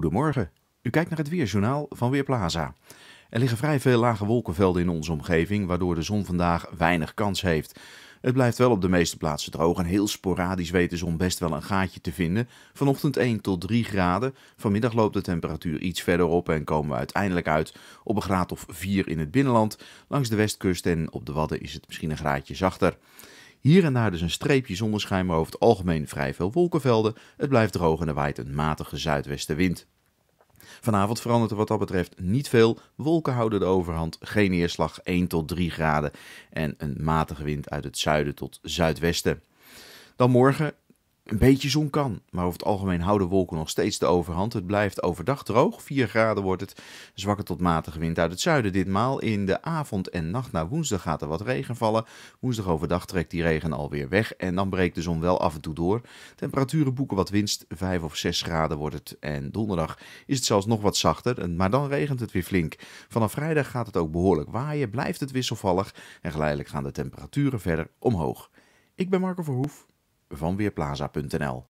Goedemorgen. U kijkt naar het Weerjournaal van Weerplaza. Er liggen vrij veel lage wolkenvelden in onze omgeving, waardoor de zon vandaag weinig kans heeft. Het blijft wel op de meeste plaatsen droog en heel sporadisch weet de zon best wel een gaatje te vinden. Vanochtend 1 tot 3 graden. Vanmiddag loopt de temperatuur iets verder op en komen we uiteindelijk uit op een graad of 4 in het binnenland. Langs de westkust en op de Wadden is het misschien een graadje zachter. Hier en daar dus een streepje zonneschijn, maar over het algemeen vrij veel wolkenvelden. Het blijft droog en er waait een matige zuidwestenwind. Vanavond verandert er wat dat betreft niet veel. Wolken houden de overhand, geen neerslag, 1 tot 3 graden en een matige wind uit het zuiden tot zuidwesten. Dan morgen een beetje zon kan. Maar over het algemeen houden wolken nog steeds de overhand. Het blijft overdag droog. 4 graden wordt het. Zwakke tot matige wind uit het zuiden ditmaal. In de avond en nacht naar woensdag gaat er wat regen vallen. Woensdag overdag trekt die regen alweer weg. En dan breekt de zon wel af en toe door. Temperaturen boeken wat winst. 5 of 6 graden wordt het. En donderdag is het zelfs nog wat zachter. Maar dan regent het weer flink. Vanaf vrijdag gaat het ook behoorlijk waaien. Blijft het wisselvallig. En geleidelijk gaan de temperaturen verder omhoog. Ik ben Marco Verhoef van Weerplaza.nl